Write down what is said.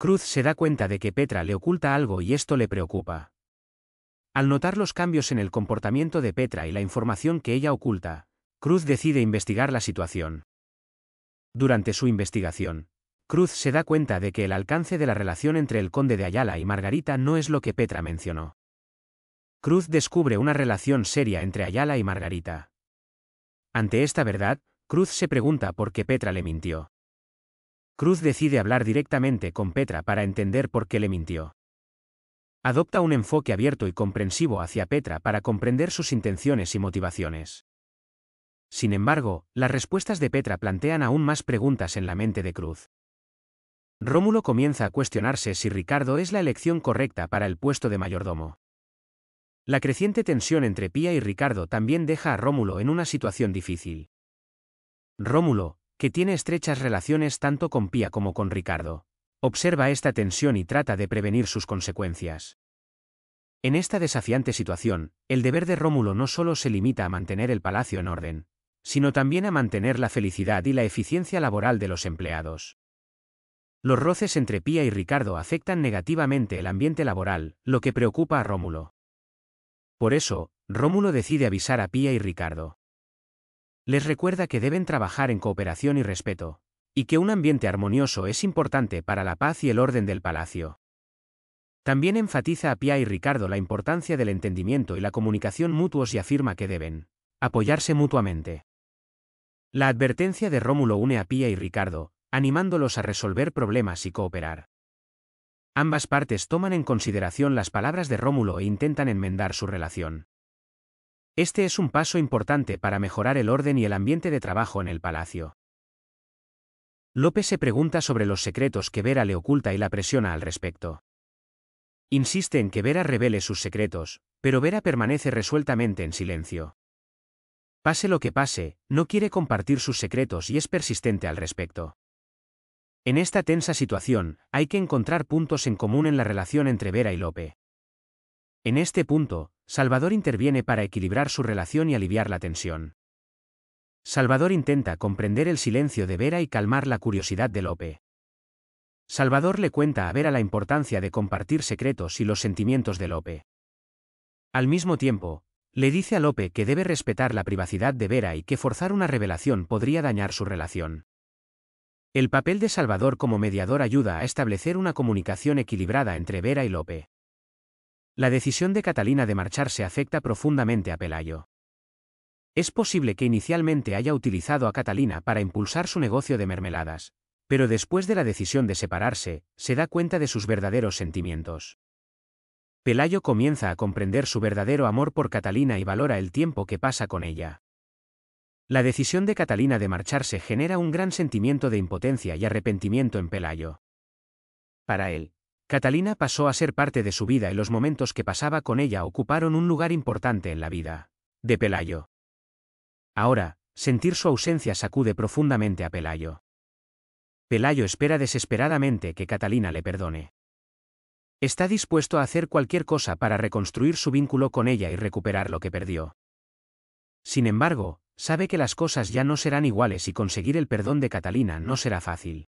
Cruz se da cuenta de que Petra le oculta algo y esto le preocupa. Al notar los cambios en el comportamiento de Petra y la información que ella oculta, Cruz decide investigar la situación. Durante su investigación, Cruz se da cuenta de que el alcance de la relación entre el conde de Ayala y Margarita no es lo que Petra mencionó. Cruz descubre una relación seria entre Ayala y Margarita. Ante esta verdad, Cruz se pregunta por qué Petra le mintió. Cruz decide hablar directamente con Petra para entender por qué le mintió. Adopta un enfoque abierto y comprensivo hacia Petra para comprender sus intenciones y motivaciones. Sin embargo, las respuestas de Petra plantean aún más preguntas en la mente de Cruz. Rómulo comienza a cuestionarse si Ricardo es la elección correcta para el puesto de mayordomo. La creciente tensión entre Pía y Ricardo también deja a Rómulo en una situación difícil. Rómulo, que tiene estrechas relaciones tanto con Pía como con Ricardo. Observa esta tensión y trata de prevenir sus consecuencias. En esta desafiante situación, el deber de Rómulo no solo se limita a mantener el palacio en orden, sino también a mantener la felicidad y la eficiencia laboral de los empleados. Los roces entre Pía y Ricardo afectan negativamente el ambiente laboral, lo que preocupa a Rómulo. Por eso, Rómulo decide avisar a Pía y Ricardo les recuerda que deben trabajar en cooperación y respeto, y que un ambiente armonioso es importante para la paz y el orden del palacio. También enfatiza a Pía y Ricardo la importancia del entendimiento y la comunicación mutuos y afirma que deben apoyarse mutuamente. La advertencia de Rómulo une a Pía y Ricardo, animándolos a resolver problemas y cooperar. Ambas partes toman en consideración las palabras de Rómulo e intentan enmendar su relación. Este es un paso importante para mejorar el orden y el ambiente de trabajo en el palacio. López se pregunta sobre los secretos que Vera le oculta y la presiona al respecto. Insiste en que Vera revele sus secretos, pero Vera permanece resueltamente en silencio. Pase lo que pase, no quiere compartir sus secretos y es persistente al respecto. En esta tensa situación, hay que encontrar puntos en común en la relación entre Vera y Lope. En este punto, Salvador interviene para equilibrar su relación y aliviar la tensión. Salvador intenta comprender el silencio de Vera y calmar la curiosidad de Lope. Salvador le cuenta a Vera la importancia de compartir secretos y los sentimientos de Lope. Al mismo tiempo, le dice a Lope que debe respetar la privacidad de Vera y que forzar una revelación podría dañar su relación. El papel de Salvador como mediador ayuda a establecer una comunicación equilibrada entre Vera y Lope. La decisión de Catalina de marcharse afecta profundamente a Pelayo. Es posible que inicialmente haya utilizado a Catalina para impulsar su negocio de mermeladas, pero después de la decisión de separarse, se da cuenta de sus verdaderos sentimientos. Pelayo comienza a comprender su verdadero amor por Catalina y valora el tiempo que pasa con ella. La decisión de Catalina de marcharse genera un gran sentimiento de impotencia y arrepentimiento en Pelayo. Para él, Catalina pasó a ser parte de su vida y los momentos que pasaba con ella ocuparon un lugar importante en la vida de Pelayo. Ahora, sentir su ausencia sacude profundamente a Pelayo. Pelayo espera desesperadamente que Catalina le perdone. Está dispuesto a hacer cualquier cosa para reconstruir su vínculo con ella y recuperar lo que perdió. Sin embargo, sabe que las cosas ya no serán iguales y conseguir el perdón de Catalina no será fácil.